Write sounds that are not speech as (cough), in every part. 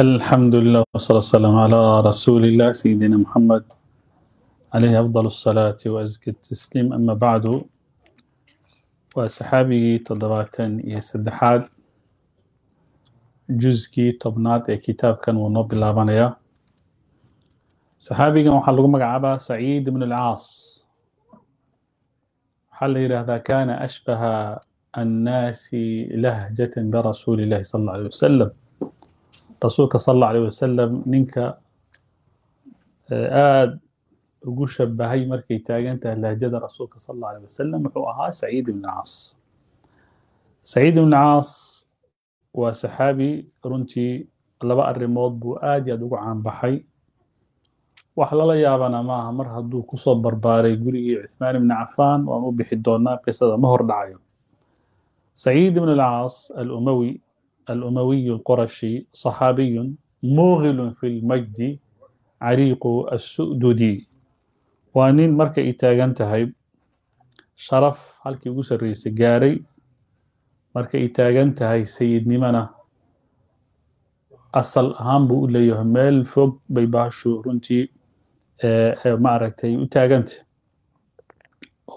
الحمد لله والصلاة والسلام على رسول الله سيدنا محمد عليه أفضل الصلاة وأزكى التسليم أما بعد وسحابي تضرات يسدحاد جزكي طبنات كتاب كان ونوب اللابانية سحابي كان وحلقوا مقعبة سعيد بن العاص حل هذا كان أشبه الناس لهجة برسول الله صلى الله عليه وسلم rasuulka sal alla alيh wasalam ninka eh, aad ugu shabahay markay taagan tahay lahjada rasuulka sal alla alيh wasalam wuxuu ahaa saciid ibn caas saciid ibn caas waa saxaabi runtii laba arrimood buu aad iyo aad ugu caanbaxay wax lala yaabana maaha mar hadduu kusoo barbaaray gurigii cuthmaan ibni cafaan waan u bixi doonaa qisada ma hor dhacayo saciid ibn alcaas alumawi الأموي القرشي صحابي muuqilun fi lmajdi cariiqu assududi waa nin marka ay taagan tahay sharaf halkii ugu sarreysa gaaray markay ay taagan tahay sayidnimana asal ahaan buu u leeyahay meel fog bay baashu runtii maaragtay u taagantah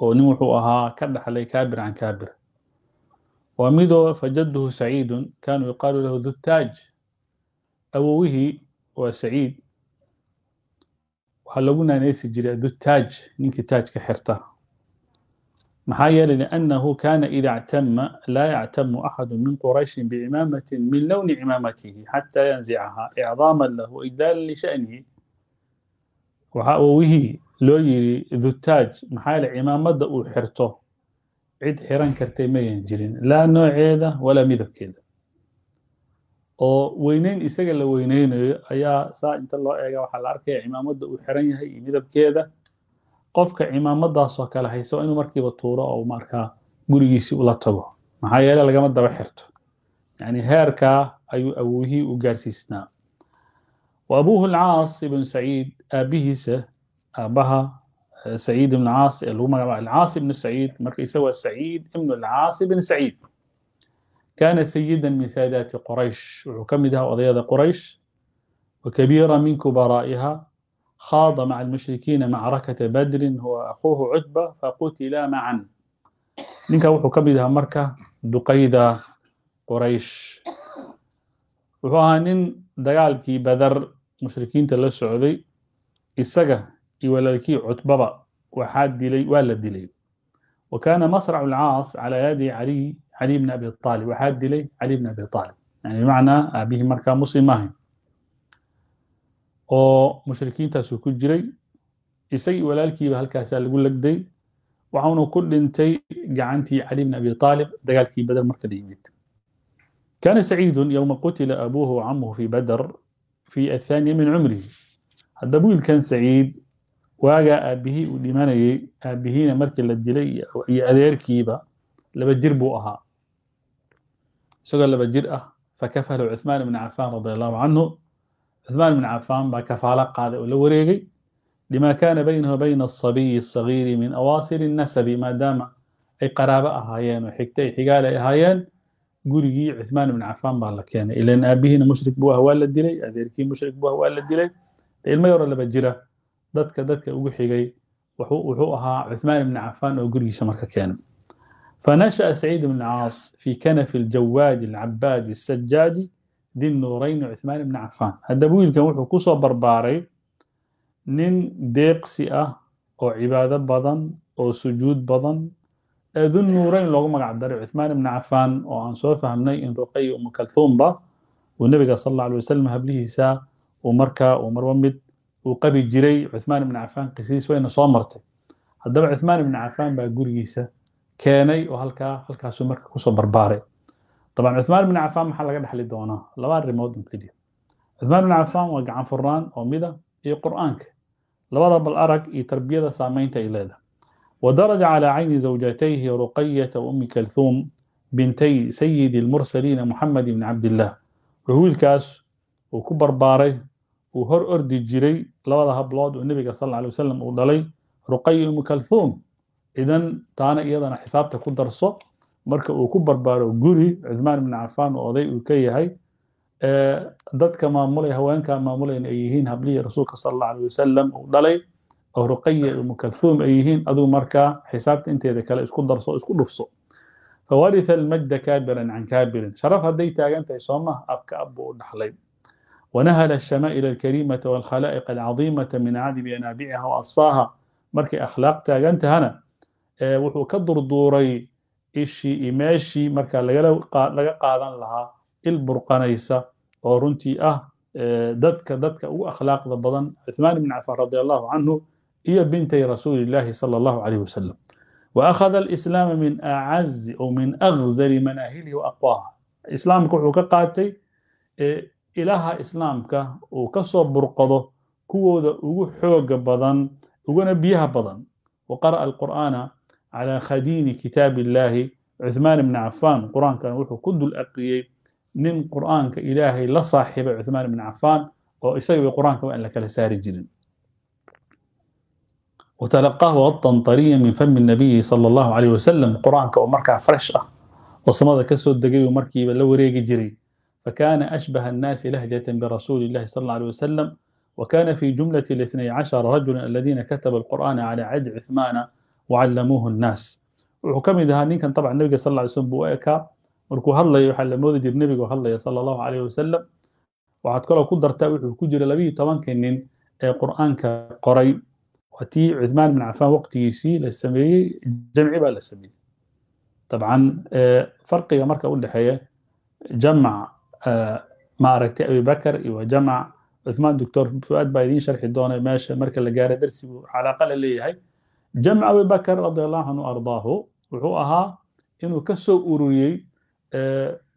oo nin wuxuu ahaa ka dhaxlay kaabir can kaabir waa midoo fajaduhu saciidun kaanuu yuqaalu lahu dhutaaj awowihii waa saciid waxaa lagu naaneysi jiray dhutaaj ninkii taajka xirta maxaa yeelay liannahu kaana ida ctama laa yactamu axadu min qurayshin biimaamatin min lowni cimaamatihi xataa yanzicahaa icdaaman lahu ijlaalan lishanihi waxaa awowihii loo yiri dhutaaj maxaa yeelay cimaamadda uu xirto cid xiran kartay mayan jirin laa nooceeda walaa midabkeeda oo weyneyn isaga la weyneynayo ayaa saa inta loo eega waxaa la arkaya cimaamadda uu xiran yahay iyo midabkeeda qofka cimaamadaasoo kale haysa waa inuu markiiba tuuro oo markaa gurigiisii ula tago maxaa yeele lagama daba xirto yani heerkaa ayuu awowihii u gaarsiisnaa wa abuhu alcaas ibn saciid aabihiisa aabaha saciid ibn caas ee lagu magacaabo alcaas ibn saciid marka isa waa saciid ibn alcaas ibn saciid kana sayidan min saadaati qoraysh wuxuu ka mid ahaa odayada qoraysh wa kabiira min kubaraa'iha khaada maca almushrikiina macrakata badrin huwa akuuhu cutba faqutila macan ninka wuxuu ka mid ahaa marka duqayda qoraysh wuxuu ahaa nin dagaalkii badar mushrikiinta la socday isaga iyo walaalkii cutbaba waxaa dilay waa la dilay wa kaana masracu lcaas calaa yadi cali cali bni abi aalib waxaa dilay cali bni abi aalib yani bimacnaa aabihii markaa muslim maahayn oo mushrikiintaasuu ku jiray isagii walaalkiiba halkaasaa lagu legday waxauna ku dhintay gacantii cali bni abi aalib dagaalkii bader marka la yimid كان سعيد يوم قتل أبوه وعمه في بدر في الثانية من عمره هذا كان سعيد waagaa aabbihii uu dhimanayey aabbihiina markii la dilay iyo adeerkiiba laba jir buu ahaa isagoo laba jir ah fakafalahu cuثmaan ibn cafaan radi allahu canhu cuثmaan ibn cafaan baa kafaalo qaaday oo la wareegay lima kana baynahu bayna asabiyi asagiiri min awaasir الnasabi maadaama ay qaraabo ahaayeen oo xigta ay xigaali ay ahaayeen gurigii cuثmaan ibn cafaan baa la keenay ilan aabihiina mushrik buu ah waa la dilay adeerkii mushrik buu ah waa la dilay ilmo yaroo laba jira dadka dadka ugu xigay wuxuu ahaa cuثmaan ibn cafan oo gurigiisa marka keena fanashaأa saciid bn caas fi kanafi اljawaadi اlcabaadi الsajaadi din nuurayn cuثmaan ibn cafan haddaba wiilkan wuxuu ku soo barbaaray nin deeqsi ah oo cibaado badan oo sujuud badan ee dun nuurayn loogu magac daray cuثmaan ibn cafan oo aan soo fahmnay in ruqayi umu kalhuumba uu nebiga sal اlه alيه wasalam hablihiisa uu markaa uu marba mid uu qabi jiray cumaan ibn cafaan qisiis wayna soo martay haddaba cumaan ibn cafaan baa gurigiisa keenay oo halkaa halkaasu marka kusoo barbaaray daban cumaan ibn cafaan maxaa laga dhexli doonaa laba arrimood keliya cumaan ibn cafaan waa gacan furnaan oo mida iyo qur'aanka labada bal arag iyo tarbiyada saamaynta ay leedahay ودرج على عين زوجتيه رقية وأم كلثوم بنتي سيد المرسلين محمد بن عبد الله وهو الكاس وكبر باري uu hor ordi jiray labada hablood oo nebiga sal alay wasalam uu dhalay ruqay umu kalhuum idan taana iyadana xisaabta ku darso marka uu ku barbaaro guri cuthmaan ibn cafaan oo oday uu ka yahay dadka maamulay haweenka maamulayna ay yihiin hablihii rasuulka sal alla alay wasalam uu dhalay oo ruqaya umu kalhuum ay yihiin aduu markaa xisaabta inteeda kale isku darso isku dhufso fawaritha almajda kaabiran can kaabirin sharaf hadday taagan tahay soo maha abka ab u dhaxlay wanahla الشhama'il الkariimata wاlkhalaa'iq alcadiimata min cadi bianaabicaha waasfaaha markay akhlaaq taagan tahana wuxuu ka durduuray ishii iyo meeshii marka laga qaadan lahaa il burqanaysa oo runtii ah dadka dadka ugu akhlaaqda badan cuثmaan bn cafaan radi allahu canhu iyo bintay rasuuli اllahi salى اllahu عalيh wasalam وأkhذ الإسلام min أعز أو min أغزر manaahilhi وأقواha iسlaamka wuxuu ka qaatay ilaaha islaamka uu ka soo burqado kuwooda ugu xooga badan uguna biyaha badan wa qara'a alqur'aana calaa khadiini kitaabi illaahi cuthmaan ibni cafaan qur-aankana wuxuu ku dul aqriyey nin qur'aanka ilaahay la saaxiibay cuthmaan ibni cafaan oo isagaba qur'aankaba aankaba aan la kala saari jirin وتلقاه غطا طريا من فم النبي صلى الله عليه وسلم قرآنك ومركع فريش أه وصمد degay الدقي markiiba la wareegi jiray فكان أشبه الناس لهجة برسول الله صلى الله عليه وسلم وكان في جملة الاثني عشر رجلا الذين كتب القرآن على عهد عثمان وعلموه الناس وحكمي ذا نين كان طبعا النبي صلى الله عليه وسلم بوأكا markuu hadlayo waxaa la moodi jiray nebigu hadlaya sala allahu caleyhi wasalam waxaad kaloo ku dartaa wuxuu ku jira labiyo tobankii nin ee qur-aanka qoray waa tii cuthmaan bin cafaan waqtigiisii la sameeyey jamci baa la sameeyey dabcan farqiga marka u dhexeeya jamca maaragtay abibakar iyo wajamac cuhmaan doctor fu-aad baa idiin sharxi doonay meesha marka la gaaro darsigu xalaaqa la leeyahay jamc abibakar radi allahu canhu ardaahu wuxuu ahaa inuu ka soo ururiyey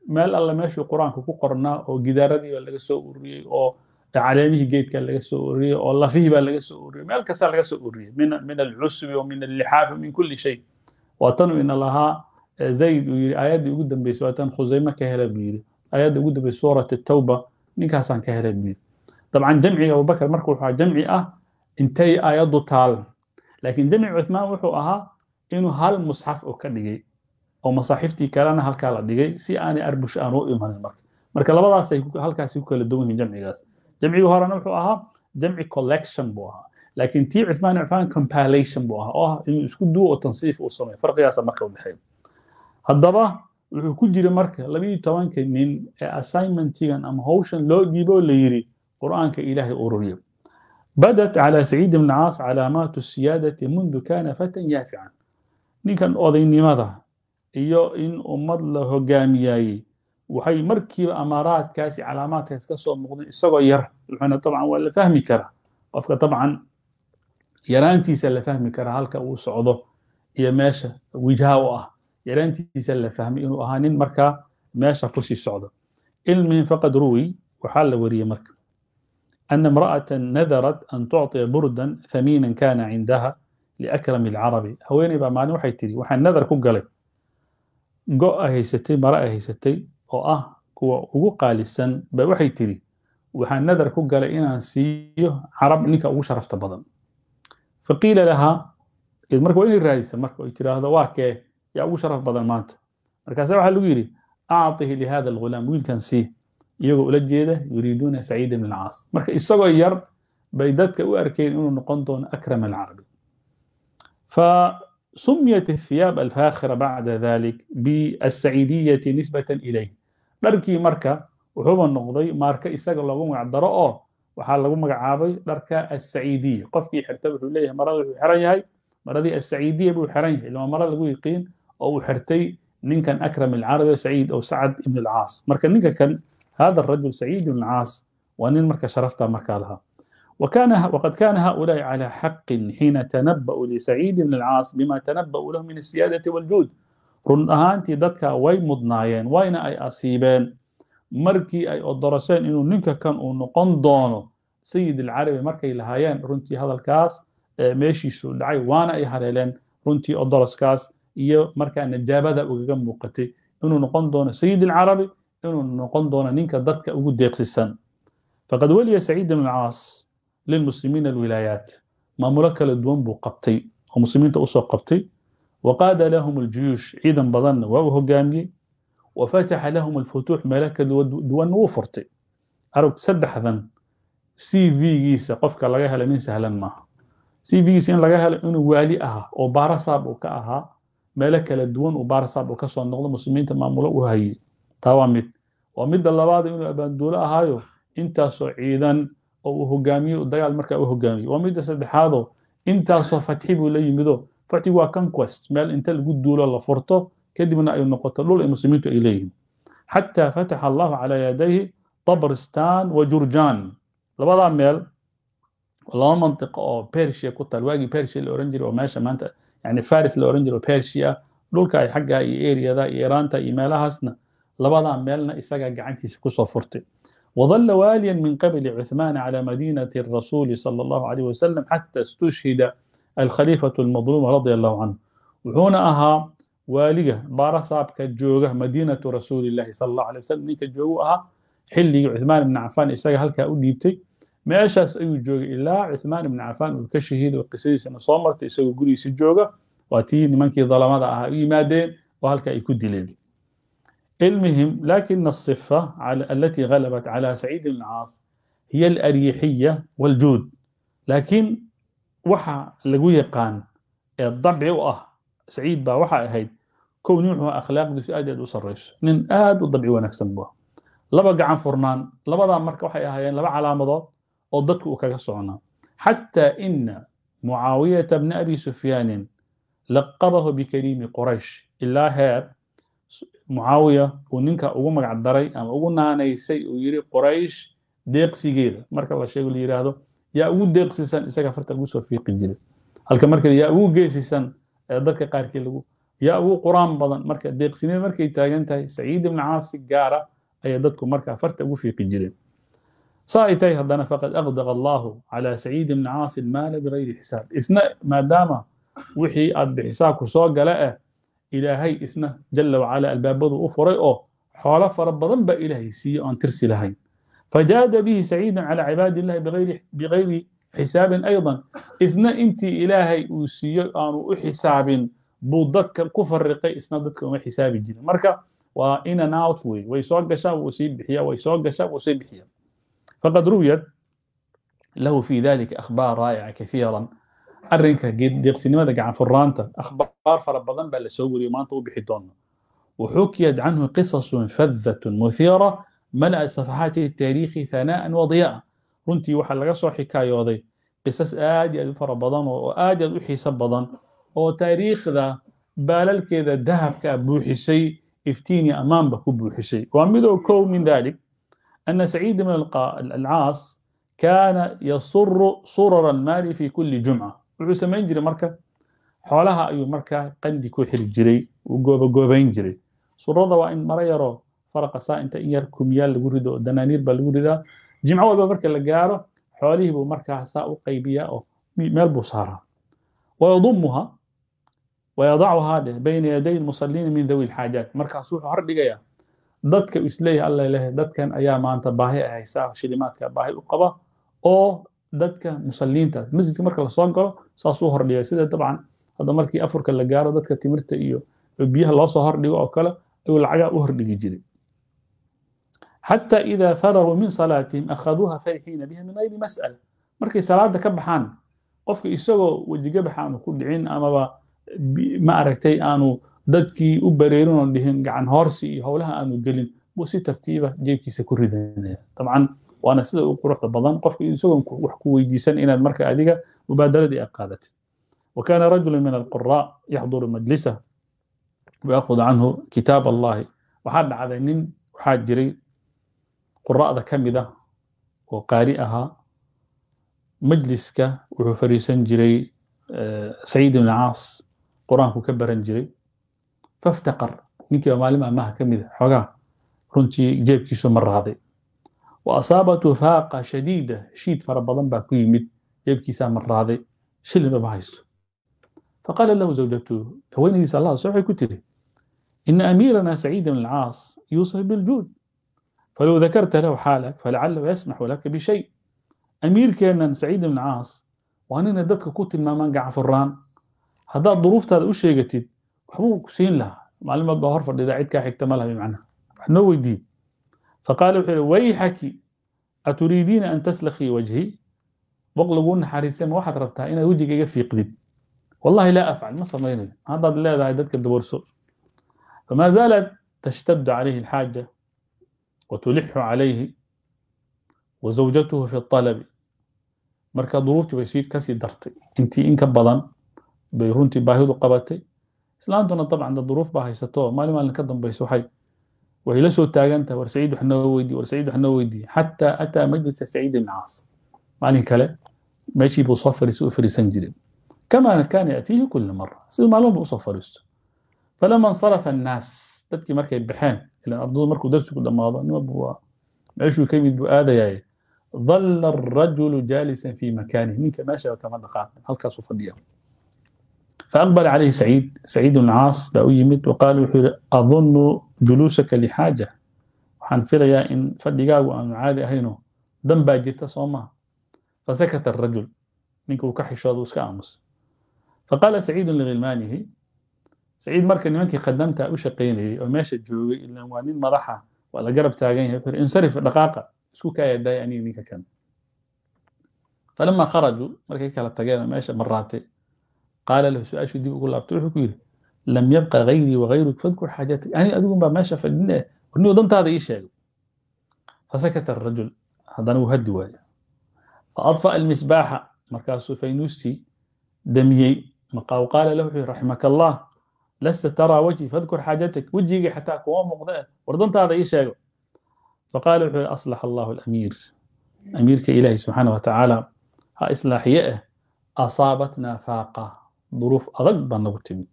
meel alle meeshuu qur-aanka ku qornaa oo gidaaradii baa laga soo ururiyey oo caleemihii geedka laga soo ururiyey oo lafihii baa laga soo ururiyey meel kastaa laga soo ururiyey min alcusubi wa min allixaafi min kulli shay waa tan ina lahaa zayd uu yidhi aayaddii ugu dambeysay waa tan khusayme ka hela buu yidhi ayadda ugu dambey suurat tawba ninkaasaan ka helay buuyii dabcan jamciga abubakr marka wuxu aha jamci ah intay ayaddu taal laakiin jamci cuthmaan wuxuu ahaa inuu hal musxaf oo ka dhigay oo masaaxiiftii kalena halkaa la dhigay si aanay arbush aan u imanin marka marka labadaasay halkaasi ku kala duwan yihiin jamcigaas jamcigii horena wuxuu ahaa jamci collection buu ahaa laakiin tii cuthmaan cuthmaan compilation buu ahaa oo ah inuu isku duwo oo tansiif uu sameeyo farqigaasa marka u dhexeeyo haddaba wuxuu ku jira marka labiiyo tobanka nin ee assignmentigan ama howshan loo dhiibo la yidhi qur-aanka ilaahay ururiyo badat calaa saciid ibni caas calaamaatu siyaadati mundu kaana fatan yaafican ninkan odaynimada iyo in ummad la hogaamiyaayey waxay markiiba amaaraadkaasi calaamaadkaas ka soo muuqdeen isagoo yar wuxuuna dabcan waa la fahmi karaa qofka dabcan yaraantiisa la fahmi karaa halka uu socdo iyo meesha wijha u ah yaraantiisa la fahmay inuu ahaa nin markaa meesha kusii socdo ilmihin faqad ruwi waxaa la wariyey marka ana امرأة nadarat an تعطي burdan ثمينا kana cindaha لأكرم العرب haweeney baa معنى waxay tiri waxaan nadar ku galay go' haysatay mare a haysatay oo ah kuwa ugu qaalisan baa waxay tiri waxaan nadar ku galay inaan siiyo carab ninka ugu sharafta badan faqiila lahaa marka waa inay raadisa marka ay tiraahdo waa kee yaa ugu sharaf badan maanta markaasa waxaa lagu yidhi acطihi lihada algulaam wiilkan sii iyagoo ula jeeda yuriiduuna saciid bn alcaas marka isagoo yar bay dadka u arkeen inuu noqon doono akram alcarabi فسميت الثياب الفاخرة بعد ذلك بالسعيدية نسبة إليه dharkii marka wuxuuba noqday maarka isaga loogu magacdaro oo waxaa lagu magacaabay dharka asaciidiya qofkii xirta wuxuu leeyahay marada wuxuu xiran yahay maradii asaciidiya buu xiran yahay ilma mara lagu yiqiin oo uu xirtay ninkan akram alcarabi saciid oo sacad ibn alcaas marka ninka kan hada rajul saciid ibn alcaas waa nin marka sharafta markaa lahaa وكان وقد كان هؤلاء على حق حين تنبأوا لسعيد بن العاص بما تنبأوا له من السيادة والجود run ahaantii dadka way mudnaayeen wayna ay asiibeen markii ay odorasheen inuu ninka kan uu noqon doono sayid alcarabi markay lahaayeen runtii hadalkaas meeshiisu dhacay waana ay haleeleen runtii odoroskaas iyo markaa najaabada ugaga muuqatay inuu noqon doono sayid alcarabi inuu noqon doono ninka dadka ugu deeqsisan faqad weliya saciid ibn caas lilmuslimiina alwilaayaat maamulo kala duwan buu qabtay oo muslimiinta usoo qabtay wa qaada lahum aljuyuush ciidan badanna waa uu hogaamiyey wa fataxa lahum alfutuux meelo kala duwanna wuu furtay arag saddexdan c v-giisa qofka laga helo nin sahlan maaha c v-giisa in laga helo inuu waali ahaa oo baarasaab uu ka ahaa meelo kala duwan uu baarasaab kasoo noqdo muslimiinta maamulo u hayey taa waa mid waa midda labaad inuu abaanduulo ahaayo intaasoo ciidan oo uu hogaamiyo dagaal markaa u hogaamiyo waa midda saddexaadoo intaasoo fatxi buu la yimido fatxigu waa conquest meel inta lagu duulo la furto kadibna ay noqoto dhul ay muslimiintu ay leeyihiin xataa fataxa allahu calaa yadayhi dabristan wa jurjaan labadaa meel laba mantiqo oo persia ku taal waagii persia la oran jiray oo meesha maanta yani faris la oran jiro persia dhulka ay xagga iyo eriyada iyo iraanta iyo meelahaasna labada meelna isagaa gacantiisa kusoo furtay wadalla waaliyan min qabli cuthmana cala madinati rasuuli sala allahu calayh wasalam xata istushhida alkhaliifatu almadluum radia allahu canhu wuxuuna ahaa waaliga baarasaabka jooga madiinatu rasuulillahi sala allahu alay wasalam ninka joogu ahaa xilligii cuthmaan ibni cafaan isaga halkaa u dhiibtay meeshaas ayuu joogay ilaa cuhmaan ibn cafaan uu ka shahiido oo qisadiisana soo martay isagoo gurigiisa jooga waa tii nimankii dalamada ahaa u yimaadeen oo halka ay ku dileen المهم لكن الصفة على التي غلبت على سعيد بن العاص هي الأريحية والجود لكن وحا لقو يقان الضبع وأه سعيد با وحا هيد كون نوعه أخلاق دوس آداد وصريش نن آد وضبع ونكسن بها لبا قعن فرنان لبا دا مرك وحي أهيان لبا علامضات oo dadku uu kaga socnaa xatى ina mucaawiyata bna abi sufyaanin laqabahu bikariimi quraysh ilaa heer mucaawiya uu ninka ugu magac daray ama ugu naanaysay uu yidhi qoraysh deeqsigeeda marka la sheego la yidhaahdo yaa ugu deeqsisan isaga farta lagu soo fiiqi jiray halka marka yaa ugu geesisan ee dadka qaarkii lagu yaa ugu qur-aan badan marka deeqsinimada markay taagan tahay saciid ibni caasi gaara ayaa dadku markaa farta ugu fiiqi jireen saaytay haddana faqad aqdaqa allaahu calaa saciid ibni caasi maala bigayri xisaab isna maadaama wixii aad bixisaabku soo gala ah ilaahay isna jala wacalaa albaabadu u furay oo xoolo fara badan ba ilaahay siiye oon tirsi lahayn fajaada bihi saciidan calaa cibaadi illahi bigayri xisaabin aydan isna intii ilaahay uu siiyey aanu u xisaabin buu dadka ku fariqay isna dadka uma xisaabi jirin marka waa in and wey way soo gashaa wuu sii bixiya way soo gashaa wuu sii bixiya faqad ruwiyat lahu في dalika akhbaar raa'ica kaiiran arrinka deeqsinimada gacan furaanta akhbaar fara badan baa lasoo weriyo maanta u bixi doona وحكيت عنه قصص فذة مثيرة ملأ صفحات التاريخ ثناء وضياء runtii waxaa laga soo xikaayooday qisas aad iyo aad u fara badan oo aad iyo aad u xiiso badan oo taariikhda baalalkeeda dahabka buuxisay iftiin iyo ammaanba ku buuxisay waa midoo kow min dalik أن سعيد بن العاص كان يصر صرر المال في كل جمعة wuxuu samayn jiray marka xoolaha ayuu markaa qandi ku xiri jiray u goobagoobayn jiray surada waa in mara yaroo faraqasaa inta in yar kumyaal lagu rido oo danaaniir baa lagu ridaa jimco walba marka la gaaro xoolihii buu markaa saa u qaybiyaa oo meel buu saaraa wayadumuha wayadacuhaa dheh bayna yaday min dawi lxaajaat dadka isleeyahy alla leeyahay dadkan ayaa maanta baahi ay haysaa shilimaadka baahi u qaba oo dadka musalliinta masjidka marka lasoo galo saasuu hordhigay sida dabcan hadda markii afurka la gaaro dadka timirta iyo biyaha loosoo hordhigo oo kale ayuu lacagaa u hordhigi jiray xataa idaa faraguu min salaatihim akhaduuha farixiina biha min ayri mas'ala markay salaada ka baxaan qofka isagoo wejigabax aanu ku dhicin amaba ma aragtay aanu dadkii u bareerin oon dhihin gacan hoorsi iyo howlaha aanu gelin buu si tartiiba ah jeebkiisa ku ridanaya dabcan waana sida ugu quruxda badan qofka isagoon wax ku weydiisan inaad marka adiga mubaadaradi aad qaadatid wa kaana rajulu min alquraa yaxduru majlisa wayakhud canhu kitaab allahi waxaa dhacday nin waxaa jiray qura'da ka mid ah oo qaari ahaa majliska wuxuu fariisan jiray eh, saciid ibni caas qur-aanku ka baran jiray faftaqar ninkii baa maalin amaha ka mid xoogaa runtii jeebkiisu ma raaday wa asaabat faaqa shadiida shiid fara badan baa ku yimid jeebkiisaa ma raaday shilinba ma haysto faqaala lahu zawjatu haweenadiisa allahase waxay ku tiri ina amiirana saciid bn alcaas yuusif biljuud falow dakarta lahu xaalak falacalahu yasmaxu laka bishay amiirkeennan saciid bn alcaas waa nina dadka ku tilmaamaan gacan furaan haddaad duruuftaada u sheegatid waxbuu ku siin lahaa maalinmood baa hor fadhidaa cidkaa xigta ma laha wax noo weydiiye faqaala wuxuu yihi wayxaki aturiidiina an taslakii wajhi boq laguu naxariise ma waxaad rabtaa inaad wejigayga fiiqdid wallahi laa afcal ma samaynayo haddaad leedahay dadka daboorso famaa zaalat tashtaddu calayhi alxaaja watulixu calayhi wa zawjatuhu fi اطalabi marka duruuftii bay ka dartay intii in ka badan bay runtii baahidu qabatay islaantuna dabcan da duruuf baa haysato maalin maalin ka dambayso waxay way la soo taagantah war saciid wax noo war saciid wax noo xataa ataa majlisa saciid ibn caas maalin kale meeshii buu soo fariisay u fariisan jiray kama kaana yatiihi kula mara siduu maalin usoo fariisto falama insarafa annaas dadkii markay baxeen ilan ardadu markuu darsigu dhammaado nin meeshuu ka yimid buu aadayaye dalla arajulu jaalisan fi makaanihi ninka meesha kama dhaqaaqin halkaasuu fadhiya فأقبل عليه سعيد سعيد بن العاص baa u yimid وqاal wuxuu yihi أظن جuluuسaka لxاaجة waxaan filayaa in fadhigaagu aanu caadi ahayno dan baa jirta soo maha fasakata الrajul ninka uu ka xishoodu iska aamus faqaala سaciidu lkhilmaanihi saciid marka nimankii khadamta u shaqaynayey oo meesha joogay ilan waa nin madaxa waa la garab taagan yahay wuxuu insarif dhaqaaqa isku kaaya kala tageen oo qaala lahu su-aashuu dib ugu laabtay wuxuu ku yidhi lam yabqa hayrii wahayruk fadkur xaajatik ani adigunbaa meesha fadhine niu dantaada ii sheegay fasakata arajul haddana wuu haddi waayo faadfa'a almisbaaxa markaasuu faynuustii damiyey qaala lahu wuxuu yidhi raximaka allah lasta taraa wajhi fadkur xaajatik wejigiga xataa kuma muuqda war dantaada ii sheego faqaala wuxuu yidhi aslax allahu alamiir amiirka ilaahi subxaana wa ha islaaxiye ah asaabatnaa faaqa duruuf adag baa nagu timid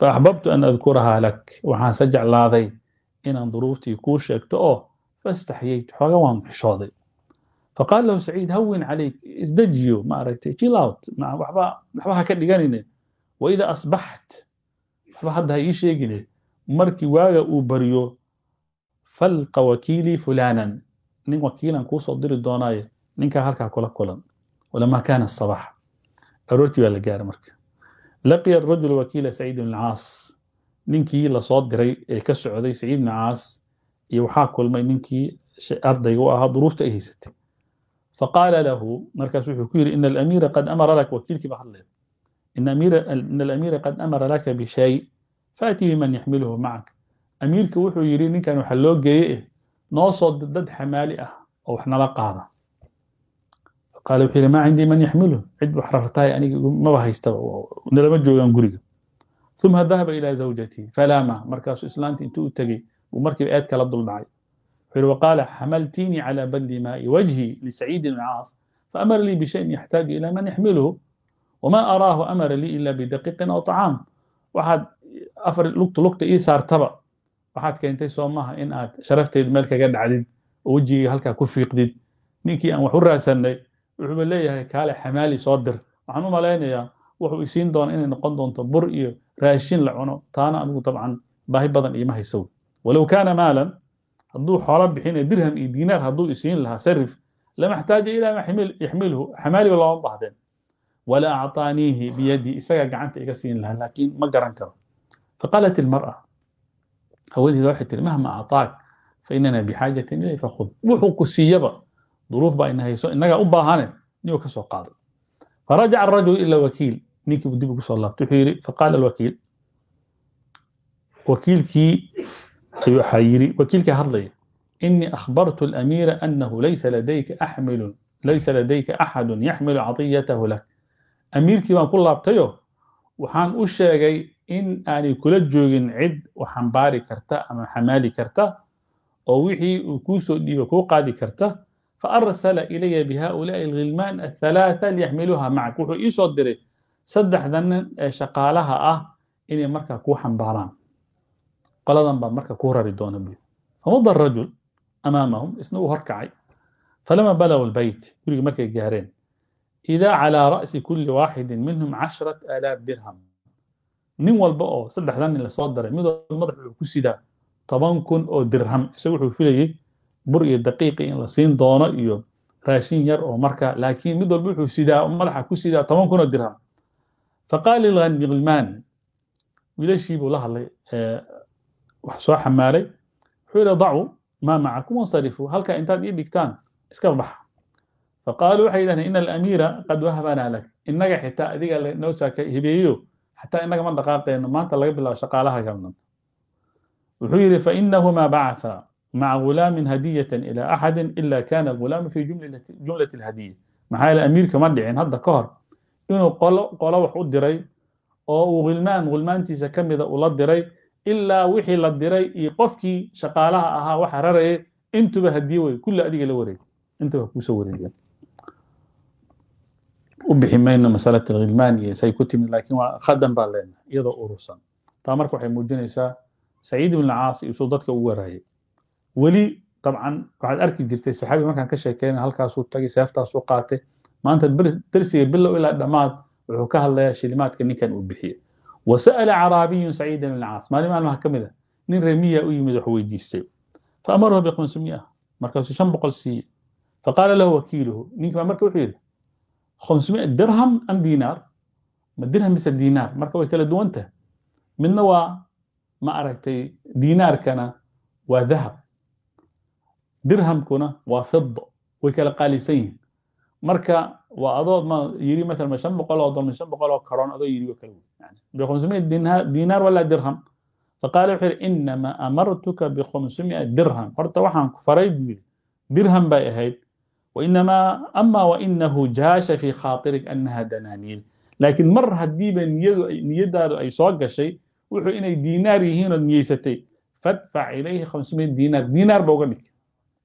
faأxbabtu an adkurahaa lak waxaanse jeclaaday inaan duruuftii kuu sheegto oo faاstaxyaytu xooga waan xishooday faqaala lahu saciid hawin calayk isdejiyo ma aragtay jilout waxba ha ka dhiganine waida asbaxt waxba hadda ha ii sheegine markii waaga uu baryo falqa wakiilii fulanan nin wakiilan kuu soo diri doonaayo ninkaa halkaa kula kulan walamaa kana asabax aroortii baa la gaara marka laqiya arajul wakiila saciid bn caas ninkii lasoo diray ee ka socday saciid bn caas iyo waxaa kulmay ninkii ardayga u ahaa duruufta ay haysatay faqaala lahu markaas wuxuu ku yidhi in alamiira qad amara lak wakiilkii baa hadlaya in alamiira qad amara laka bishay faatii biman yaxmiluhu macak amiirka wuxuu yidhi ninkan waxa loo geeye eh noo soo dad xamaali ah oo wax nala qaada qaale wuxuu yidhi maa cindii man yaxmiluh cid wax rartahay aniga maba haystaba nalama joogaan guriga uma dahaba ilaa zawjatii falaama markaasuu islaantii intuu u tegey buu markiiba eed kala dul dhacay wuxuu waqaala xamaltiinii calaa badli maa'i wajhi lisaciidi bn caas faamara lii bishayin yaxtaaju ilaa man yaxmiluhu wamaa araahu amara lii ila bidaqiiqin aw طacaam waxaad afar lugta lugta ii saartaba waxaad keentay soo maaha in aad sharafteed meel kaga dhacdid oo wejigii halkaa ku fiiqdid ninkii aan wax u raasannay wuxuuba leeyahay kaale xamaali soo dir waxaan u malaynayaa wuxuu isiin doona inay noqon doonto bur iyo raashin la cuno taana anigu dabcan baahi badan iyo ma haysow walow kaana maalan hadduu xoolo bixinaya dirham iyo diinaar hadduu isiin lahaa sarif lamaxtaaja xtaaja ilaa ma yaxmilhu xamaaliba looma baahdeen wala acطaaniihi biyadii isagaa gacanta iga siin lahaa laakiin ma garan karo faqaalat ilmar'a haweeneyda waxay tiri mahma acطaak fainana bixaajatin ilay fakhud wuxuu ku siiyaba duruuf baa ina hayso inagaa u baahane niyuu ka soo qaaday farajaca arajulu ila wakiil ninkiibu dib ugu soo laabtay wuxuu yidhi faqaala alwakiil wakiilkii ayuu waxaa yidhi wakiilkii hadlaya إني أخبرت الأمير أنه ليس لديك أحمل ليس لديك أحد يحمل عطيته لك أمير كي كل u وحان أشيغي إن أني كل جوجين عد وحان باري كرتا أما حمالي كرتا أو وحي وكوسو ديبا كو قادي كرتا faarsala ilaya bihaulaai alghilmaan athalaata liyxmiluha macak wuxuu ii soo diray saddexda nin ee shaqaalaha ah inay markaa kuu xambaaraan qoladan baa marka ku rari doona bu famada rajul amaamahum isna uu horkacay falama balagu lbeyt gurigi markay gaareen idaa calaa ra'si kulli waaxidin minhum casharat aalaaf dirham nin walba oo saddexda nin lasoo daray mid walba madax wuxuu ku sidaa toban kun oo dirham isaga wuxuu filayey bur iyo daqiiqi in la siin doono iyo raashin yar oo marka laakiin mid walba wuxuu sidaa madaxa ku sidaa toban kun oo dirham faqaala lilhanmi gilmaani wiilashii buu la hadlay wax soo xamaalay wuxuu yidhi dacu maa macakum wansarifu halkaa intaad ii dhigtaan iska baxa faqaaluu waxay yidhahdeen ina alamiira qad wahabanaa lak innaga xitaa adiga noo saaka hibeeyo xataa innaga ma dhaqaaqayno maanta laga bilaabo shaqaalaha gamdan wuxuu yidhi fainahumaa bacathaa مع غلام هدية إلى أحد إلا كان الغلام في جملة, جملة الهدية maxaa yaele amiirka ma dhicin hadda ka hor inuu qolo wax u diray oo uu hilmaan hilmaantiisa ka mida ula diray ilaa wixii la diray iyo qofkii shaqaalaha ahaa waxa raraya intuba hadiye wey kulle adiga la wareeg intuba kuusoo wareega u bixi mayno masalata hilmaan iyo say ku timid laakiin waa khadan baa saciid ibn caas weli dabcan waxaad arki jirtay saxaabi markaan ka sheekeyna halkaasuu tagay seeftaasuu qaatay maanta dersiga bilow ilaa dhammaad wuxuu ka hadlayaa shilimaadka ninkan uu bixiyey wasa'ala caraabiyun saciida bn caas maalin maalmaha ka mid ah nin remiya u yimid wax weydiistay faamarahu biqhumsumiya markaasuu shan boqol fa qaala lahu wakiiluhu ninkii baa marka wuxuu yidhi khumsumiya dirham am diinaar ma dirham mise diinaar marka way kala duwan tahay midna waa ma aragtay diinaarkana waa dahab dirhamkuna waa fida way kala qaalisan yihiin marka waa adoo ma yiri maala ma shan boqol oo dolma shan boqol oo karoon adoo yiri oo kale wey bkhamsumia dinaar walaa dirham faqaala wuxuu yidhi inama amartuka bikhamsumia dirham horta waxaan ku faray buu yihi dirham bay ahayd wainamaa ama wainahu jaasha fi khaatirik annaha danaaniin laakiin mar haddiiba niyadu niyadaadu ay soo gashay wuxuu inay diinaar yihiin niyaysatay fadfac ilayhi khamsumia diinaar diinaar ba uga dhig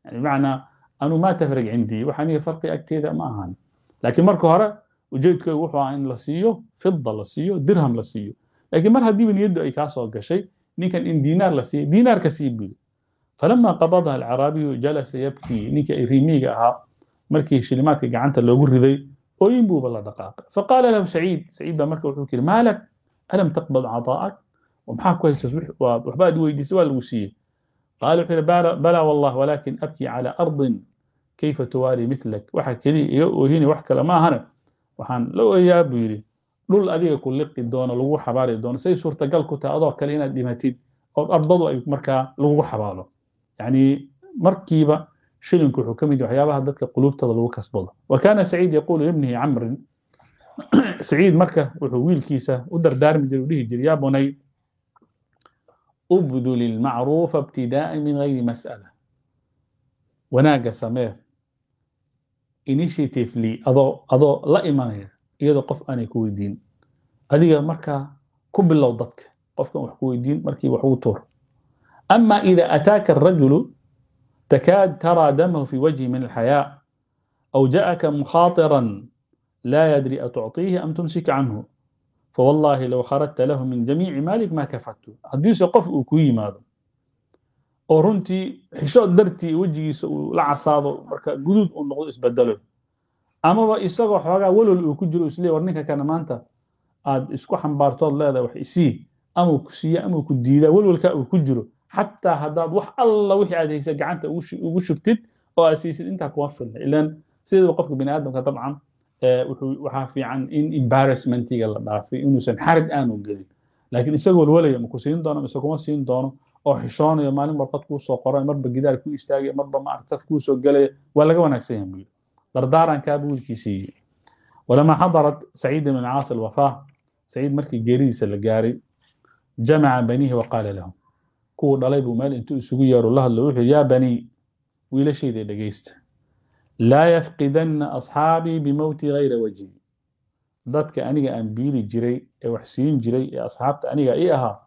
yani bimacnaa anuu maa tafrag cindii wax aniga farqi agteeda ma ahan laakiin marka hore ujeedkaygu wuxuu ahaa in la siiyo fida la siiyo dirham la siiyo laakiin mar haddiiba niyaddu ay kaasoo gashay ninkan in diinaar la siiya diinaar ka sii buda falama qabadaha alcaraabiyu jalasa yabkii ninkii ay ahaa markii shilimaadka gacanta loogu riday ooyin buuba la dhaqaaqay faqaala lahu saciid saciid baa marka wuxuu ku yidhi maalak alam taqbad cadaa'ak maxaa ku haysaas waxbaad weydiisay waa lagu siiyey qaal wuxuu yidhi balaa wallah walaakin abkii calى ardin kayfa tuwaalii milak waxa keliya iga oohini wax kale maahane waxaan la ooyaa buu yidhi dhul adiga ku liqi doono lagu xabaari doono say suurtagal ku tahay adoo kale inaad dhimatid oo ardadu ay markaa lagugu xabaalo yani markiiba shilinku wuxuu ka mid yahay waxyaabaha dadka quluubtada lagu kasbado wa kaana saciid yaquulu libnihi camrin saciid marka wuxuu wiilkiisa u ubdul ilmacruufa ibtidaa'an min gayri mas'ala wanaagga samee initiatively adoo adoo la imanaya iyadoo qof aanay ku weydiin adiga markaa ku bilow dadka qofkan wax ku weydiin markii wax ugu tuur ama ida ataaka arajulu takaad taraa damahu fi wajhi min alxayaa aw ja'aka mukhaatiran laa yadri atucطiihi am tumsika canhu fawallaahi low kharajta lahu min jamiici maalik maa kafactu haddiise qof uu kuu yimaado oo runtii xisho dartii wejigiisa uu la casaado marka guduud uu noqdo isbedelo amaba isagoo xoogaa walwal uu ku jiro islee war ninka kana maanta aad isku xambaartood leedahay wax isii amau ku siiya amau ku diidaa walwalkaa uu ku jiro xataa haddaad wax alla wixii aad haysa gacanta ugu shubtid oo aad siisid intaa kuma filna ilan sideeduba qofka bini aadamka dabcan waxaa fiican in embarrassmentiga la dhaafay inuusan xaraj aanu gelin laakiin isaga walwalaya maku siin doono mise kuma siin doono oo xishoonayo maalin warqad kuu qoray marba gidaar ku istaagaya marba maarata saf gelaya waa laga wanaagsan yahay buu dardaarankaa buu walamaa xadarat saciid ibn caas alwafaa saciid markii geeridiisa la gaaray jamaca baniihi wa lahum kuwuu dhalay buu meel intuu isugu yeero la hadlo wuxuu yaa banii wiilashayda dhegaysta laa yafqidanna asxaabii bimowti hayra wajhi dadka aniga aan biili jiray ee wax siin jiray ee asxaabta aniga ii ahaa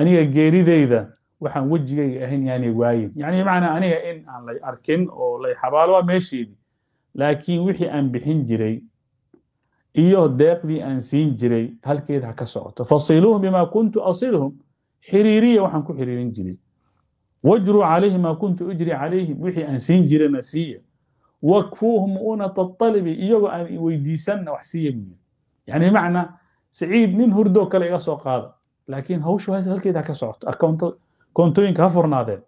aniga geerideyda waxaan wejigayga ahayn yaanay waayin yani bimacnaa aniga in aan lay arkin oo lay xabaalo waa meesheedii laakiin wixii aan bixin jiray iyo deeqdii aan siin jiray halkeeda ha ka socoto fasiluuhum bima kuntu asilhum xiriiriya waxaan ku xiriirin jiray wajruu calayhi maa kuntu ujri calayhim wixii aan siin jirana siiya wakfuuhum una اطalibi iyagoo aan iweydiisanna wax siiya buyiri yani bimacnaa saciid nin hurdoo kale iga soo qaada laakiin hawshu halkeeda ka socoto akoontooyinka ha furnaadeen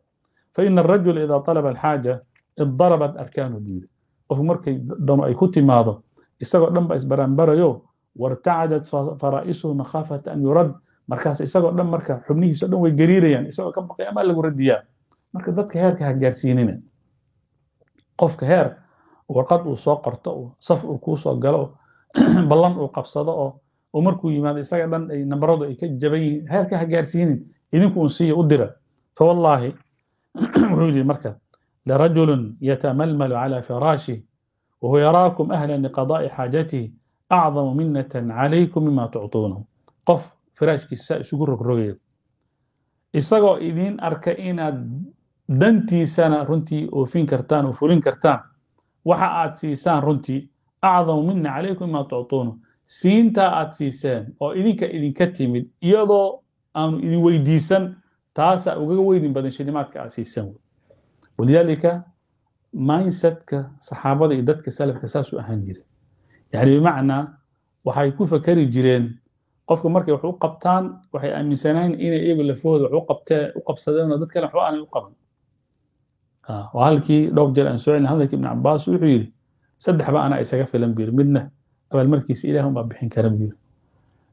faina arajul idaa طalaba alxaaja idarabat arkaanu buyiri qofku markay dano ay ku timaado isagoo dhan ba isbaraanbarayo wartacadat faraa'isuhu makhaafata an yurad markaas isagoo dhan marka xubnihiisao dhan way gariirayaan isagoo ka baqay amaa lagu radiyaa marka dadka heerka ha gaarsiinina qofka heer warqad uu soo qorto oo saf uu kuu soo galo (clears throat) ballan uu qabsado oo oo markuu yimaado isaga dhan ay nambaradu ay ka jaban yihiin heerka ha gaarsiinin idinku un siiya u dira fa wallaahi (clears throat) wuxuu yidhi marka larajulun yatamalmalu calaa firaashih wahuwa yaraakum ahlan liqadaa'i xaajatihi acdamu minnatan calaykum mima tuctuunahu qof firaashkiisa isugu rogrogaya isagoo idiin arka inaad dantiisana runtii oofin kartaan oo fulin kartaan waxa aad siisaan runtii acdamu mina calaykum ima tuctuunu siintaa aad siiseen oo idinka idinka timid iyadoo aanu idin weydiisan taasaa ugaga weynin badan shilimaadka aad siiseen walidaalika mindsetka saxaabada iyo dadka salafka saasuu ahaan jira yani bimacnaa waxay ku fakari jireen qofka markay wax u qabtaan waxay aaminsanayn inay iyagu lafahooda wax u qabsadeen oo dad kale waxba aanay u qaban oo ah, halkii dhowr jeer aan soo celin hadalkii ibn cabaas wuxuu yidhi saddexba anaa isaga filan buyiri midna abaalmarkiisa ilaah unbaa bixin kara buyiri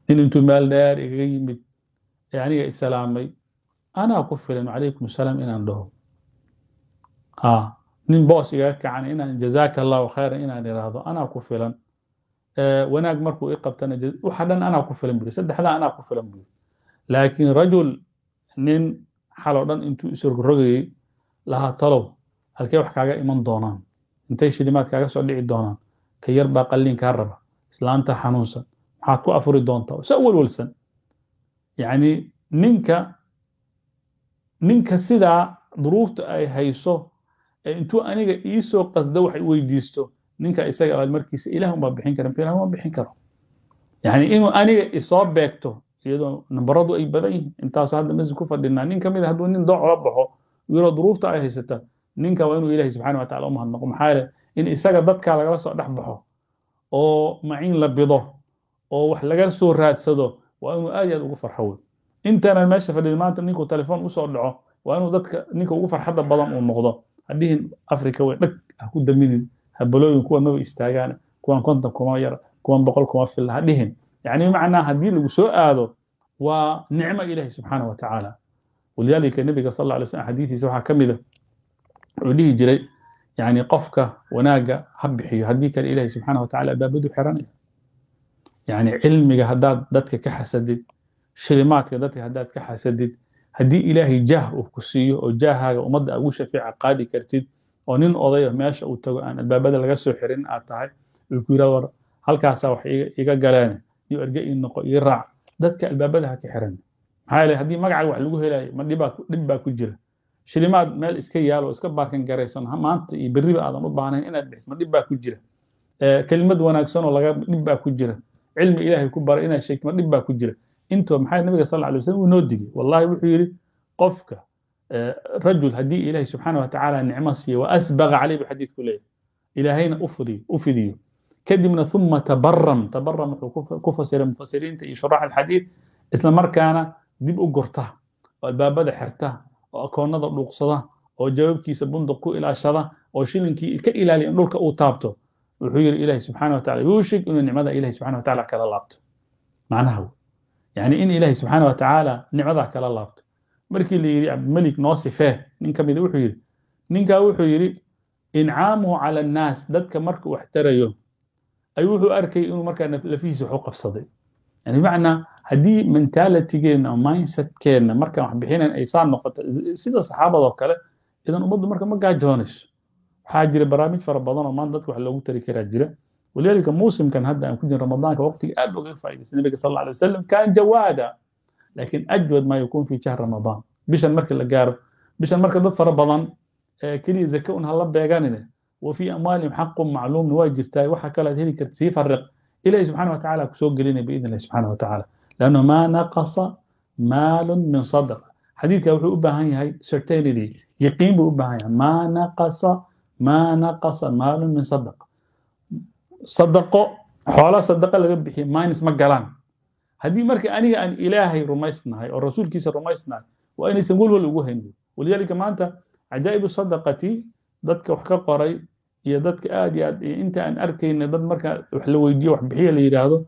nin intuu meel dheer igaga yimid ee aniga isalaamay anaa ku filan calaykum salaam inaan dhaho ah, nin boos igaga kacan inaan jazaaka allahu khayran inaan idhaahdo anaa ku filan eh, wanaag markuu i qabtana waxa dhan anaa ku filan buyiri saddexdaa anaa ku filan buyiri laakiin rajul nin xaloo dhan intuu isorogrogayey lahaa talow halkee wax kaaga iman doonaan intay shilimaad kaaga soo dhici doonaan ka yar baa qalliin kaa raba islaanta xanuunsan maxaad ku afuri doontaa se welwelsan yacni ninka ninka sidaa duruufta ay hayso ee intuu aniga iisoo qasdo wax weydiisto ninka isaga abaad markiisa ilah umaa bixin kara ilah uma bixin karo yacni inuu aniga isoo beegto iyadoo nambaradu ay badan yihiin intaasu hadda masjid ku fadhinaa nin ka mid a ah hadduu nin dooc baxo wiro duruufta ay haysata ninka waa inuu ilahi subxana wa tacala u mahadnaqo maxaa yeele in isaga dadka lagala soo dhex baxo oo macin la bido oo wax laga soo raadsado waa inuu aad iyo aad ugu farxo wey intaanan meesha fadhiid maanta ninkuu telefoon usoo dhaco waa inuu dadka ninka ugu farxadda badan uu noqdo haddihin africa wey dhag ha ah ku daminin habalooyin kuwa maba istaagaane kuwan konton kuma yar kuwan boqol kuma filla hadhihin yacni macnaa haddii lagu soo aado waa nicmo ilahi subxaana wa tacaala walidaalika nabiga sal alla alay xadiidiisa waxaa ka mida ah. wuxuu dhihi jiray yani qofka wanaagga ha bixiyo haddii kale ilaahay subxaana wa tacala baabadu xiranaya yani cilmiga haddaad dadka ka xasadid shilimaadka dadka haddaad ka xasadid haddii ilaahay jaah uu ku siiyo oo jaahaaga ummadda aad ugu shafeeca qaadi kartid oo nin odayo meesha uu tago aan albaabada laga soo xirin aad tahay uu ku yirahdo war halkaasaa wax iga galaane iyo erge ii noqo ii raac dadka albaabada ha ka xiran maxaa yeel haddii magacaaga wax lagu helayo ma dhib baa ku jira shilimaad meel iska yaalo iska baarkan garaysan maanta iyo berriba aadan u baahnayn inaad bixiso ma dhib baa ku jira eh, kelimad wanaagsanoo laga dhib baa ku jira cilmi ilaahay ku bara inaad sheegto ma dhib baa ku jira intoo maxaa nabiga sal alay wasallam uu noo digay wallahi wuxuu yidhi qofka eh, rajul haddii ilaahay subxaana wa nicmo siiyo wa asbaqa caleyh buu xadiidku leeyahay ilaahayna u fidiyo kadibna uma tabaram tabaram wuxuu ku fasiray mufasiriinta iyo shuraax alxadiid isla markaana dib u gorta oo albaabada xerta oo akoonada dhuuqsada oo jawaabkiisa bunduq ku ilaashada oo shilinkii ka ilaaliya in dhulka uu taabto wuxuu yidhi ilaahi subxana watacala yuushik inuu nicmada ilahi subxana watacala kala laabto macnaha wey yani in ilaahi subxaana watacaala nicmadaa kala laabto markii la yidhi cabdimelik noo sifee nin ka mida ah wuxuu yidhi ninkaa wuxuu yidhi incaamuhu cala annaas dadka markuu wax tarayo ay wuxuu arkay inuu markaa lafihiisa waxu qabsaday yani bimacnaa haddii mentalitygeena oo markaan wax ay saa noqoto sida saxaabadoo kale idan ummaddu marka ma gaajoonayso waxaa jira barnaamij fara badan oo maanta dadka wax loogu tari karaa jira walidaalika muusimkan hadda aan ku jiro ramadaanka waqtiga aad uga faa'iidaysa nabiga sal alay wasalam kaan jawaada laakiin ajwad maa yakuun fi shahr ramadaan bishan marka la gaaro bishan marka dad fara badan keliya zaka un hala beeganine wa fii amwaalihim xaqun macluumna waa jirtaa waxa kale aad heli karta sii fariq ilaahi subxana wa tacala kusoo gelinaya biidn illahi subxana wa tacala lanno maa naqasa maalun min sadaqa xadiidka wuxuu u baahan yahay certainity yaqiin buu u baahan yahay maa naqasa maa naqasa maalun min sadaqa sadaqo xoola sadaqa laga bixiye minus ma galaan haddii marka aniga aan ilaahay rumaysnahay oo rasuulkiisa rumaysnahay waa inaysan welwal ugu haynin walidaalika maanta cajaa'ibu sadaqati dadka wax ka qoray iyo dadka aad iyo aad inta aan arkayna dad marka wax la weydiiyo wax bixiya la yidhaahdo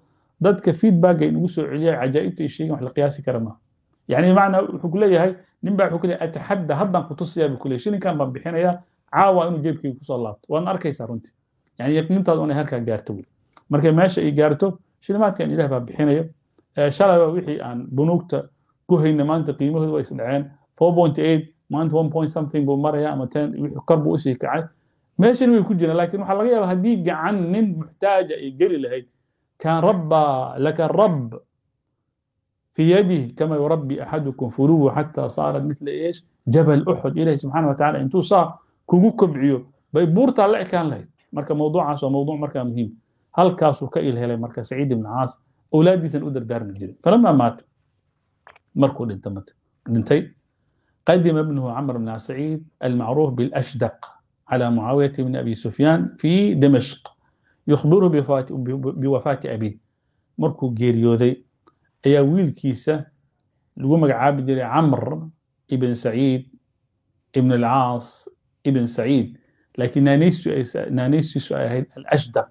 dadka feedback ay soo celiyaa cajaaibta ay sheegin wax la qiyaasi kara maaha yani bimacnaa wuxuu ku leeyahay nin baa wuxuu ku leeyahay ataxadda haddan kutusayaa buu ku shilinkan baan bixinayaa caawa inuu jeebkayga kusoo laabto waadna arkaysaa runtii yani yaqiintaadu inay halkaa gaarto wey markay meesha ay gaarto shilimaadkan ilaah baa bixinaya shalayba wixii aan bunuugta ku hayna maanta qiimahooda waa isdhaceen four point eight maanta one point something buu maraya ama ten wixii kor buu usii kacay meeshani way ku jiraan laakiin waxaa laga yaabaa haddii gacan nin muxtaaja ay geli lahayd كان ربى لك الرب في يده كما يربي احدكم فلوه حتى صار مثل ايش؟ جبل احد اليه سبحانه وتعالى انتو صا كوكو كبعيو باي بورتا لا كان له مركا موضوع عاش موضوع مركا مهم هل كاسو كايل هيلي مركا سعيد بن عاص اولادي سنقدر دار من جديد فلما مات مركو انت مات ننتهي قدم ابنه عمر بن سعيد المعروف بالاشدق على معاويه بن ابي سفيان في دمشق yukhbiru biwafaati abiih markuu geeriyooday ayaa wiilkiisa lagu magacaabi jiray camr ibn saciid ibn alcaas ibn saciid laakiin naanaystiisu ay ahayd alashdaq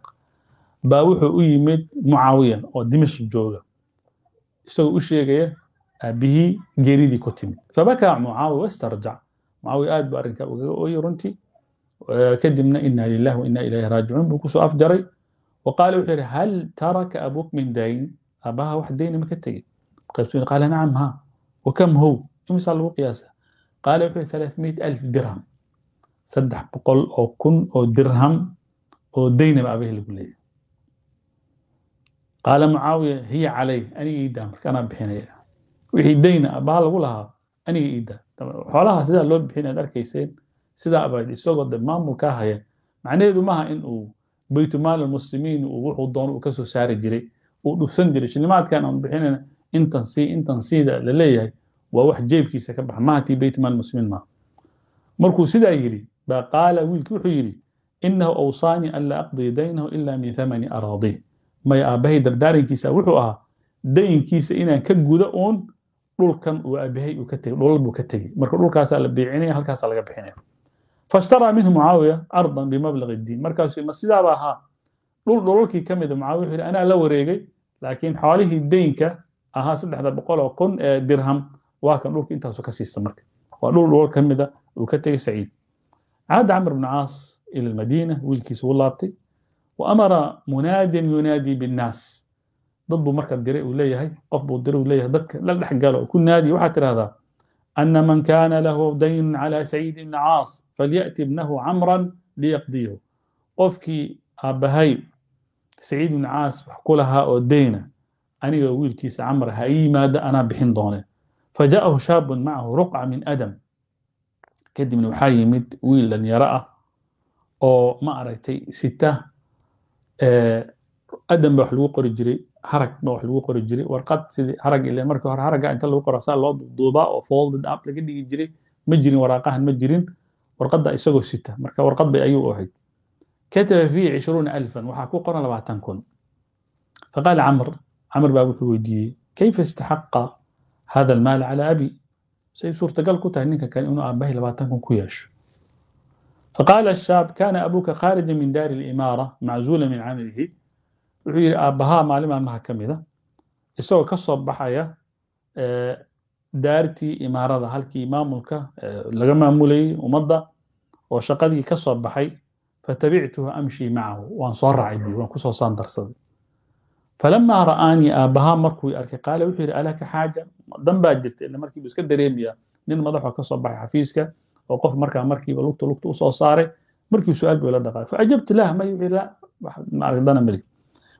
baa wuxuu u yimid mucaawiyan oo dimashq jooga isagoo u sheegaya aabihii geeridii ku timid fabakaa mucaawiya wastarjac mucaawiya aad buu arrinkaa ugaga ooyay runtii Eh, kadibna ina lilah waina ilayhi raajicuun buu kusoo afjaray wa wuxuu yidhi hal taraka abuk min dayn aabaha wax dayni ma ka tegey qaybtu qaala nacam ha wakam how imisaa lagu qiyaasa qaala wuxuu yidhi thalaatmiat alf dirham saddex boqol oo kun oo dirham oo daynaba aabahi lagu leeyahy qaala mucaawiya hiya calay aniga iidaa marka bixinaya wixii dayna aabaha lagu lahaa aniga iidaa xoolaha sidaa loo bixin arkayseen sidaaba isagoo de maamulkaa haya macnaheedu maaha in uu baytumaal almuslimiin wuxuu doona uu kasoo saari jiray uu dhufsan jiray shilimaadkan aanu bixinayna intan sii intan siida la waa wax jeebkiisa ka baxa maaha tii baytumaal muslimiin maaha markuu sidaa yidhi baa qaala wiilki wuxuu yidhi inahu awsaanii an laa daynahu ila min thamani araadii maya aabbahay dardaarankiisa wuxuu ahaa dayinkiisa inaan ka guda oon dhulkan uu aabbahay uu ka tegay dhulal buu ka tegey marka dhulkaasaa la biicinaya halkaasaa laga bixinaya fashtaraa minhu mucaawiya ardan bimablag diin markaasuu ma sidaaba ahaa dhul dhulalkii ka mida mucaawiya wuxuu yidhi anaa la wareegay laakiin xoolihii deynka ahaa saddexda boqol oo kun ee dirham waa kan dhulka intaasu ka siista marka waa dhul dhulal ka mida uu ka tegay saciid caada camr bnu caas ila almadiina wiilkiisa wuu laabtay wa amara munaadin yunaadii binnaas dad buu marka diray uu leeyahay qof buu diray uu leeyahay dadka la dhex galo ku naadiyo waxaa tidhahdaa أن من كان له dayn عlى سعيid بn cاas falyأti bnahu camra liyqdiyahu qofkii aabbahay saciid ibn caas wax ku lahaa oo deyna aniga wiilkiisa camr ha i yimaado anaa bixin doone fajaahu shaabun macahu ruqca min adam kadibna waxaa yimid wiil dhalinyaro ah oo ma aragtay sita adam baa wax lagu qori jiray harag ba wax lagu qori jiray warqad sidii harag ile markii hore haragga inta lagu qora saa loo duuduubaa oo folded up laga dhigi jiray ma jirin waraaqahan ma jirin warqadda isagoo sita marka warqad bay ayuu ahayd kataba fiihi cishruuna alfan waxaa ku qoran labaatan kun faqaala camr camr baa wuxuu weydiiyey kayfa istaxaqa hada almaal calaa abi say suurtagal ku tahay ninka kale inuu aabbahay labaatan kun ku yeesho faqaala ashaab kana abuka khaarija min daari alimaara maczuula min camalihi wuxuu yidhi aabbahaa maalin maalmaha ka mida isagoo ka soo baxaya eh, daartii imaarada halkii maamulka eh, laga maamulayey ummadda oo shaqadii ka soo baxay fatabictuhu amshii macahu waan soo raacay buu waan kusoo saandarsaday falamaa ra'aanii aabbahaa markuu arkay qaale wuxuu yidhi alaka xaaja dan baa jirta ila markii iska dareemayaa nin madaxoo ka soo baxay xafiiska oo qof markaa markiiba lugta lugta usoo saaray markii aal buu ila dhaqaay faajabtu lah may wixii la dana melig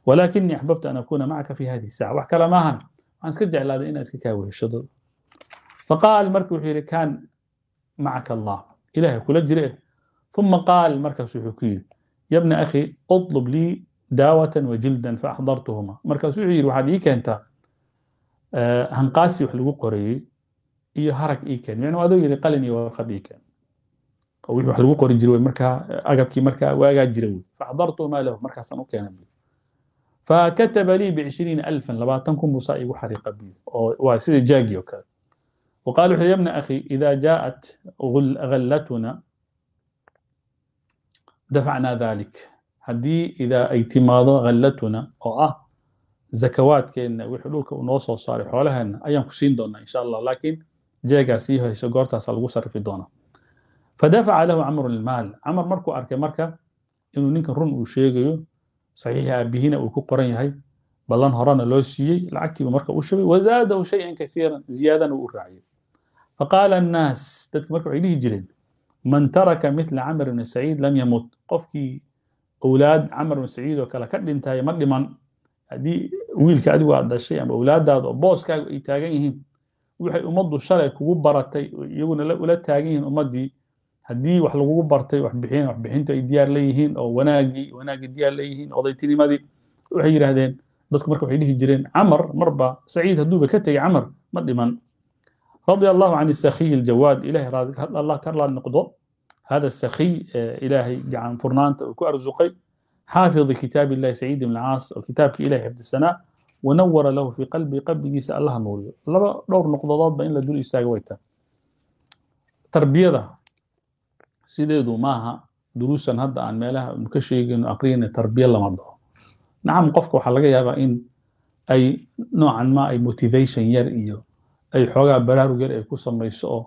walakinii axbabtu an akuna macaka fi hadihi الsaaca wax kale maahana waxaan iska jeclaaday inaan iska kaa weeshado faqaal marka wuxuu yidhi kaan macaka allah ilahay kula jira uma qaal markaas wuxuu ku yidhi ya bna akhi uطlub lii daawatan wajildan faaxdartuhuma markaas wuxuu yidhi waxaad ii keentaa hanqaasi wax lagu qorayey iyo harag ii keen micnuu adoo yidhi qalin iyo warqad ii keen wixii wax lagu qori jiray markaa agabkii markaa waagaa jira wey faaxdartuhuma lahu markaasaan u keenay fakataba lii bcishriina alfan labaatan kun buu saa iigu xariiqa biyo oo waa sida jaagii oo kale wa qala yabna akhi ida jaaءat ghallatuna dafacnaa dalik haddii idaa ay timaado ghallatuna oo ah zakawaadkeenna wixii dhulka uu noo soo saaray xoolaheenna ayaan ku siin doonaa insha allah laakiin jeegaas ii hayso goortaasa lagu sarrifi doonaa fadafaca lahu camru lmaal camar markuu arkay marka inuu ninkan run uu sheegayo saxiixi aabihina uu ku qoran yahay ballan horena loo siiyey lacagtiiba marka u shubay wazaadahu shayan kaiiran ziyaadana uu u raaciyey faqaala annaas dadka marka waxay dhihi jireen man taraka mila camr bni saciid lam yamut qofkii owlaad camr bni saciid oo kale ka dhintaya ma dhiman haddii wiilka adigu aad dhashay ama owlaadaada oo booskaagu ay taagan yihiin waxay ummaddu shalay kugu baratay oo iyaguna ula taagan yihiin ummaddii haddii wax lagugu bartay waxbixin waxbixintu ay diyaar leeyihiin oo wanaagii wanaagii diyaar leeyihiin odaygtinimadii waxay yidhaahdeen dadku marka waxay dhihi jireen camar marba saciid hadduuba ka tegey camar ma dhiman radia allahu can isakhiy aljawaad ilahay allah ka raali noqdo hada sakhiy ilaahay gacan furnaanta uu ku arsuqay xaafidi kitaab illahi saciid ibn caas oo kitaabkii ilahay xifdisanaa wanawara lahu fii qalbii qalbigiisa allaha nuuriyo laba dhowr noqdodoodba in la dul istaaga way taa tarbiyada sideedu maaha duruusan hadda aan meelaha nu ka sheegayno aqriyana tarbiya lama dhaho nacam qofka waxaa laga yaabaa in ay noocan maa ay motivation yar iyo ay xoogaa baraarug yar ay ku samayso oo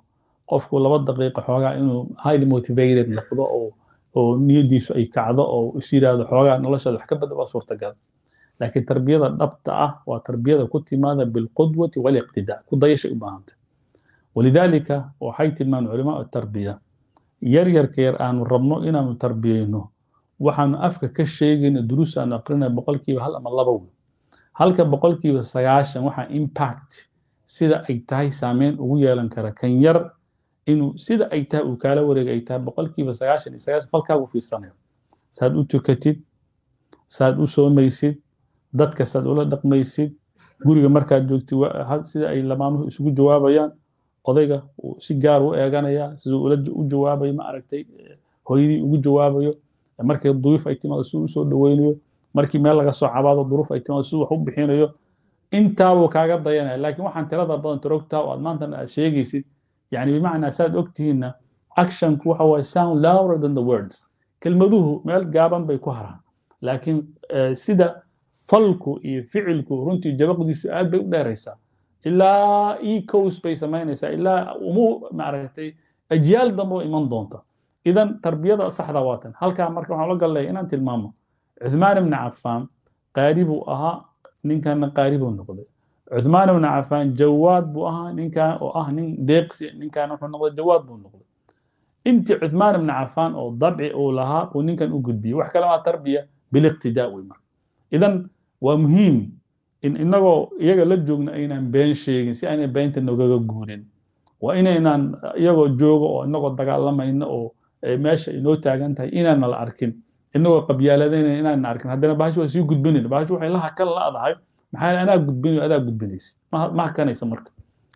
qofku laba daqiiqa xoogaa inuu highly motivated noqdo oo niyadiisu ay kacdo oo is yidhaahdo xoogaa noloshaada wax ka badda waa suurtagal laakiin tarbiyada dhabta ah waa tarbiyada ku timaada bilqudwati waliqtidaa ku dayashay u baahantay walidaalika waxay tilmaamaan culimaa tarbiya yaryarka yar aanu rabno inaanu tarbiyeyno waxaanu afka ka sheegayna duruus aanu aqrinaya boqolkiiba hal ama laba wey halka boqolkiiba sagaashan waxaa impact sida ay tahay saameyn ugu yeelan kara kan yar inuu sida ay tahay uu kaala wareega ay tahay boqolkiiba sagaashan iyo sagaashan falkaagu fiirsanayo saad u tukatid saad u soomaysid dadka saad ula dhaqmaysid guriga markaad joogtid sida ay lamaanuhu isugu jawaabayaan odayga si gaar u eeganaya siduu u jawaabayo maaragtay aragtay eh, ugu jawaabayo eh, markii duyuuf ay timaado siduu usoo dhaweynayo markii meel laga soo cabaado duruuf ay timaado siduu wax u bixinayo intaabuu kaaga dayanaya laakiin waxaan tirada badan torogtaa oo aad maantana aad sheegaysid yani bimacnaa saaad ogtihiinna actionku waxa waaye sound louder than the words kelmaduhu meel gaaban bay ku haraan laakiin eh, sida falku iyo ficilku runtii jabaqdiisu aad bay u dheeraysaa ilaa ecos bay samaynaysaa ilaa umu maaragtay ajyaal dambe iman doonta idan tarbiyada saxda waa halkaa marka waxaan ula gallaya inaan tilmaamo cuthmaan ibni cafaan qaari buu ahaa ninkana qaari buu noqday cuthmaan ibni cafaan jawaad buu ahaa ninkan oo ah nin deeqsi ninkan wuxuu noqday jawaad buu noqday intii cuthmaan ibni cafaan oo dabci uu lahaa buu ninkan u gudbiyey wax kale waa tarbiya biliqtidaa wey marka idan waa muhiim in inagoo iyaga la joogna aynaan been sheegin si ayna beenta nogaga guurin waa inaynaan iyagoo joogo oo inagoo dagaalamayna oo eh, meesha inoo taagan tahay inaana la arkin inagoo qabyaaladayna inaana arkin haddana bahashi waa sii gudbinayn bahashi waxay laha kan laadahay maxaa anaa gudbinayo adaa gudbinaysa ma hakanaysa marka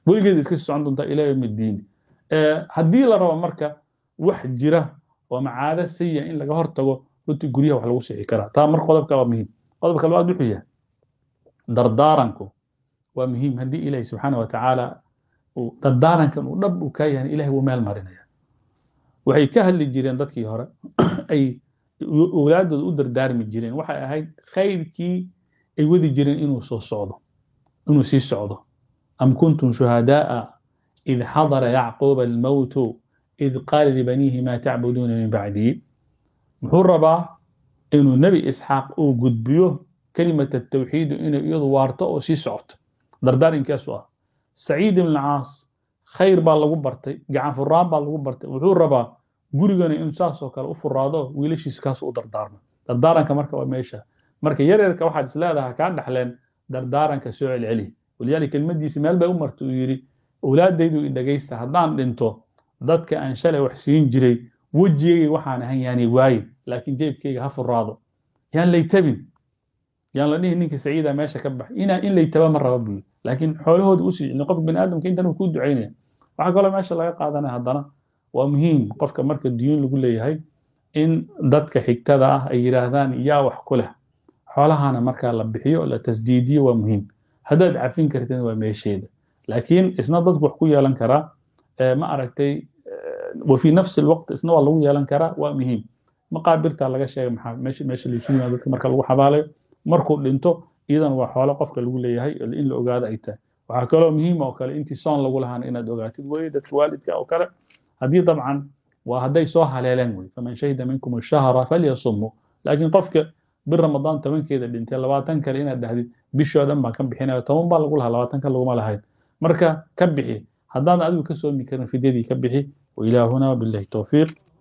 weligeed iska socon doontaa ilaa yowmi eh, haddii la rabo marka wax jira oo macaado sayya in laga hortago runtii guryaha wax lagu sixi karaa taa marka qodobka waa muhiim qodobka labaad wuxuu yahay dardaaranku waa muhiim haddii ilaahay subxaana wa dardaarankan uu dhab u kaa yahayna ilahay wuu meel marinaya waxay ka hadli jireen dadkii hore (clears throat) ay owlaadooda u dardaarmi jireen waxay ahayd khayrkii ay wadi jireen inuu soo socdo inuu sii socdo am kuntum shuhadaa'a id xadara yacquuba almowtu id qaala libaniihi maa tacbuduuna min bacdii muxuu rabaa inuu nebi isxaaq uu gudbiyo kelimata tawxiidu inay iyadu waarto oo sii socoto dardaarinkaasu ah saciid ibn caas khayr baa lagu bartay gacan furaan baa lagu bartay wuxuu rabaa gurigana inuu saasoo kale u furaado wiilashiisa kaas u dardaarmo dardaaranka marka waa meesha marka yaryarka waxaad isleedaha kaa dhexleen dardaaranka soo celceli walidaalik kelmadiisi meel bay u martay uu yidhi owlaadaydu idhagaysta haddaan dhinto dadka aan shalay wax siin jiray wejigayga waxaan ahan yaani waaye laakiin jeebkayga ha furaado yaan lay tabin yaan la dhihi ninka saciida meesha ka bax in laytaba ma raba buyi laakiin xoolahooda usii cilin qofka baniaadamka intan uu kuu ducaynaya waxaa kaloo meesha laga qaadanaya haddana waa muhiim qofka marka duyuun lagu leeyahay in dadka xigtada ah ay yidhaahdaan yaa wax ku leh xoolahana markaa la bixiyo la tasdiidiyo waa muhiim haddaad cafin kartin waa meesheeda laakiin isna dadku wax ku yeelan karaa ma aragtay wafii nafsi lwaqt isna waa lagu yeelan karaa waa muhiim maqaabirta laga sheega maxaa meesha laysu yimaa dadka marka lagu xabaalayo markuu dhinto iidan waa xoolo qofka lagu leeyahay in la ogaado ay tahay waxaa kaloo muhiima oo kale intii soon lagu lahaan inaad ogaatid weye dadka waalidka oo kale haddii dabcan waa hadday soo haleeleen wey faman shahida minkum ashahra falyasumu laakiin qofka bir ramadaan tobankeeda dhintay labaatan kale inaad dhahdid bishoo dhan baan ka bixinaya toban baa lagu lahaa labaatan kan laguma lahayn marka ka bixi haddaan adigu ka soomi karin fidyadii ka bixi wailahuna billahi towfiiq